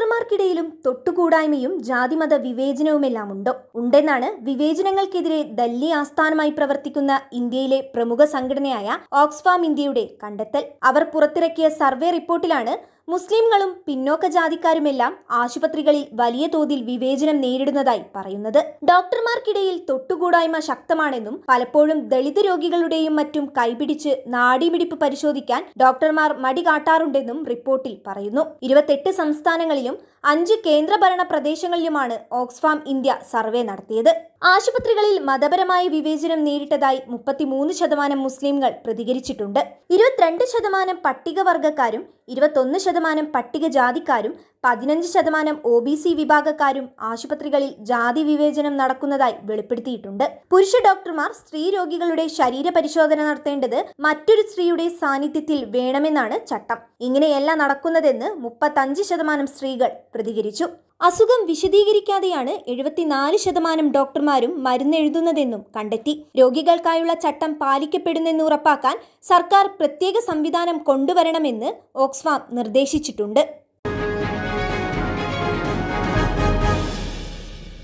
ഡോക്ടർമാർക്കിടയിലും തൊട്ടുകൂടായ്മയും ജാതിമത വിവേചനവുമെല്ലാം ഉണ്ടോ ഉണ്ടെന്നാണ് വിവേചനങ്ങൾക്കെതിരെ ദല്ലി ആസ്ഥാനമായി പ്രവർത്തിക്കുന്ന ഇന്ത്യയിലെ പ്രമുഖ സംഘടനയായ ഓക്സ്ഫാം ഇന്ത്യയുടെ കണ്ടെത്തൽ അവർ പുറത്തിറക്കിയ സർവേ റിപ്പോർട്ടിലാണ് മുസ്ലിംകളും പിന്നോക്ക ജാതിക്കാരുമെല്ലാം ആശുപത്രികളിൽ വലിയ തോതിൽ വിവേചനം നേരിടുന്നതായി പറയുന്നത് ഡോക്ടർമാർക്കിടയിൽ തൊട്ടുകൂടായ്മ ശക്തമാണെന്നും പലപ്പോഴും ദളിത് രോഗികളുടെയും മറ്റും കൈപിടിച്ച് നാടിമിടിപ്പ് പരിശോധിക്കാൻ ഡോക്ടർമാർ മടി കാട്ടാറുണ്ടെന്നും റിപ്പോർട്ടിൽ പറയുന്നു ഇരുപത്തെട്ട് സംസ്ഥാനങ്ങളിലും ജില്ലകളിലും അഞ്ച് കേന്ദ്രഭരണ പ്രദേശങ്ങളിലുമാണ് ഓക്സ്ഫാം ഇന്ത്യ സർവേ നടത്തിയത് ആശുപത്രികളിൽ മതപരമായ വിവേചനം നേരിട്ടതായി മുപ്പത്തിമൂന്ന് ശതമാനം മുസ്ലിംകൾ പ്രതികരിച്ചിട്ടുണ്ട് ഇരുപത്തിരണ്ട് ശതമാനം പട്ടികവർഗക്കാരും ഇരുപത്തൊന്ന് ശതമാനം പട്ടികജാതിക്കാരും പതിനഞ്ച് ശതമാനം ഒ ബി സി വിഭാഗക്കാരും ആശുപത്രികളിൽ ജാതി വിവേചനം നടക്കുന്നതായി വെളിപ്പെടുത്തിയിട്ടുണ്ട് പുരുഷ ഡോക്ടർമാർ സ്ത്രീ രോഗികളുടെ ശരീര പരിശോധന നടത്തേണ്ടത് മറ്റൊരു സ്ത്രീയുടെ സാന്നിധ്യത്തിൽ വേണമെന്നാണ് ചട്ടം ഇങ്ങനെയല്ല നടക്കുന്നതെന്ന് മുപ്പത്തഞ്ച് ശതമാനം സ്ത്രീകൾ പ്രതികരിച്ചു അസുഖം വിശദീകരിക്കാതെയാണ് എഴുപത്തിനാല് ശതമാനം ഡോക്ടർമാരും മരുന്നെഴുതുന്നതെന്നും കണ്ടെത്തി രോഗികൾക്കായുള്ള ചട്ടം പാലിക്കപ്പെടുന്നെന്ന് ഉറപ്പാക്കാൻ സർക്കാർ പ്രത്യേക സംവിധാനം കൊണ്ടുവരണമെന്ന് ഓക്സ്ഫാം നിർദ്ദേശിച്ചിട്ടുണ്ട്